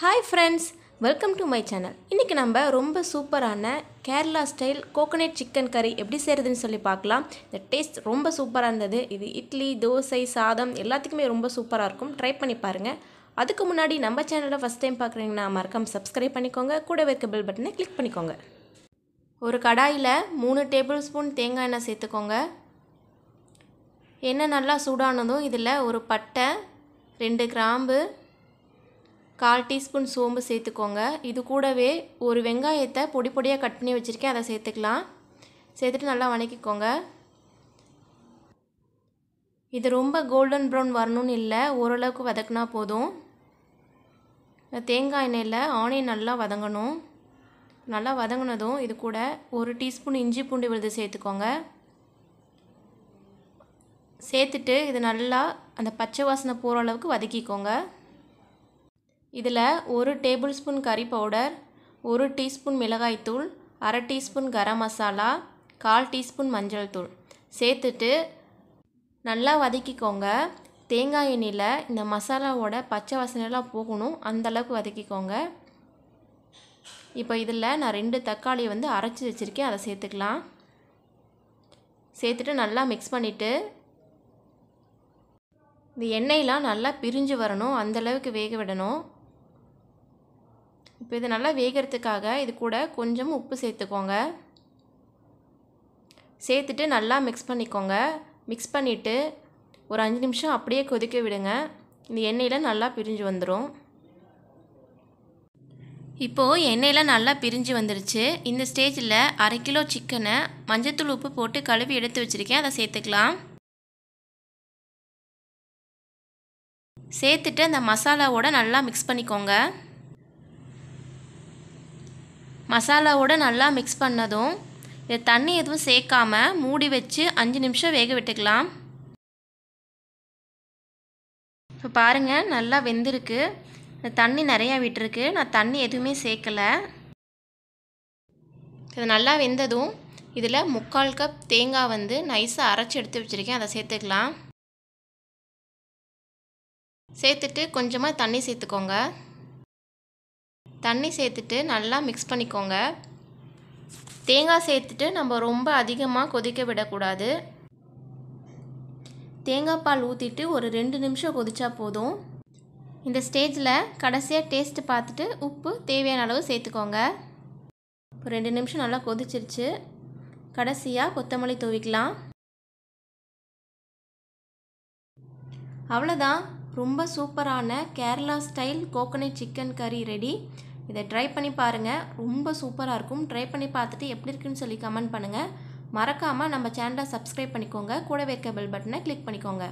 hi friends welcome to my channel இன்றைக்கி நம்ம ரொம்ப சூப்பரான கேரளா ஸ்டைல் கோகோனட் சிக்கன் கறி எப்படி செய்கிறதுன்னு சொல்லி பார்க்கலாம் இந்த டேஸ்ட் ரொம்ப சூப்பராக இருந்தது இது இட்லி தோசை சாதம் எல்லாத்துக்குமே ரொம்ப சூப்பராக இருக்கும் ட்ரை பண்ணி பாருங்கள் அதுக்கு முன்னாடி நம்ம சேனலில் ஃபஸ்ட் டைம் பார்க்குறீங்கன்னா மறக்காமல் சப்ஸ்கிரைப் பண்ணிக்கோங்க கூடவே இருக்க பெல் பட்டனை கிளிக் பண்ணிக்கோங்க ஒரு கடாயில் மூணு டேபிள் ஸ்பூன் தேங்காய் எண்ணெய் சேர்த்துக்கோங்க எண்ணெய் நல்லா சூடானதும் இதில் ஒரு பட்டை ரெண்டு கிராம்பு கால் டீஸ்பூன் சோம்பு சேர்த்துக்கோங்க இது கூடவே ஒரு வெங்காயத்தை பொடி பொடியாக கட் பண்ணி வச்சுருக்கேன் அதை சேர்த்துக்கலாம் சேர்த்துட்டு நல்லா வணக்கிக்கோங்க இது ரொம்ப கோல்டன் ப்ரௌன் வரணும்னு இல்லை ஓரளவுக்கு வதக்குனா போதும் தேங்காய் எண்ணெயில் ஆனியன் நல்லா வதங்கணும் நல்லா வதங்கினதும் இது கூட ஒரு டீஸ்பூன் இஞ்சி பூண்டு விழுது சேர்த்துக்கோங்க சேர்த்துட்டு இது நல்லா அந்த பச்சை வாசனை போகிற அளவுக்கு வதக்கிக்கோங்க இதில் ஒரு டேபிள் ஸ்பூன் கறி பவுடர் ஒரு டீஸ்பூன் மிளகாய்த்தூள் அரை டீஸ்பூன் கரம் மசாலா கால் டீஸ்பூன் மஞ்சள் தூள் சேர்த்துட்டு நல்லா வதக்கிக்கோங்க தேங்காய் எண்ணெயில் இந்த மசாலாவோட பச்சை வசனெல்லாம் போகணும் அந்தளவுக்கு வதக்கிக்கோங்க இப்போ இதில் நான் ரெண்டு தக்காளியை வந்து அரைச்சி வச்சுருக்கேன் அதை சேர்த்துக்கலாம் சேர்த்துட்டு நல்லா மிக்ஸ் பண்ணிவிட்டு இந்த எண்ணெயெலாம் நல்லா பிரிஞ்சு வரணும் அந்தளவுக்கு வேக விடணும் இப்போ இது நல்லா வேகிறதுக்காக இது கூட கொஞ்சம் உப்பு சேர்த்துக்கோங்க சேர்த்துட்டு நல்லா மிக்ஸ் பண்ணிக்கோங்க மிக்ஸ் பண்ணிவிட்டு ஒரு அஞ்சு நிமிஷம் அப்படியே கொதிக்க விடுங்க இந்த எண்ணெயில் நல்லா பிரிஞ்சு வந்துடும் இப்போது எண்ணெயில் நல்லா பிரிஞ்சு வந்துருச்சு இந்த ஸ்டேஜில் அரை கிலோ சிக்கனை மஞ்சத்தூள் உப்பு போட்டு கழுவி எடுத்து வச்சுருக்கேன் அதை சேர்த்துக்கலாம் சேர்த்துட்டு அந்த மசாலாவோட நல்லா மிக்ஸ் பண்ணிக்கோங்க மசாலாவோட நல்லா மிக்ஸ் பண்ணதும் இது தண்ணி எதுவும் சேர்க்காமல் மூடி வச்சு அஞ்சு நிமிஷம் வேக விட்டுக்கலாம் இப்போ பாருங்கள் நல்லா வெந்திருக்கு தண்ணி நிறையா விட்டுருக்கு நான் தண்ணி எதுவுமே சேர்க்கலை இது நல்லா வெந்ததும் இதில் முக்கால் கப் தேங்காய் வந்து நைஸாக அரைச்சி எடுத்து வச்சுருக்கேன் அதை சேர்த்துக்கலாம் சேர்த்துட்டு கொஞ்சமாக தண்ணி சேர்த்துக்கோங்க தண்ணி சேர்த்துட்டு நல்லா மிக்ஸ் பண்ணிக்கோங்க தேங்காய் சேர்த்துட்டு நம்ம ரொம்ப அதிகமாக கொதிக்க விடக்கூடாது தேங்காய் பால் ஊற்றிட்டு ஒரு ரெண்டு நிமிஷம் கொதிச்சா போதும் இந்த ஸ்டேஜில் கடைசியாக டேஸ்ட்டு பார்த்துட்டு உப்பு தேவையான அளவு சேர்த்துக்கோங்க இப்போ ரெண்டு நிமிஷம் நல்லா கொதிச்சிருச்சு கடைசியாக கொத்தமல்லி தூவிக்கலாம் அவ்வளோதான் ரொம்ப சூப்பரான Kerala style coconut chicken curry ready இதை ட்ரை பண்ணி பாருங்கள் ரொம்ப சூப்பராக இருக்கும் ட்ரை பண்ணி பார்த்துட்டு எப்படி இருக்குன்னு சொல்லி கமெண்ட் பண்ணுங்கள் மறக்காமல் நம்ம சேனலை சப்ஸ்கிரைப் பண்ணிக்கோங்க கூட வைக்க பெல் பட்டனை கிளிக் பண்ணிக்கோங்க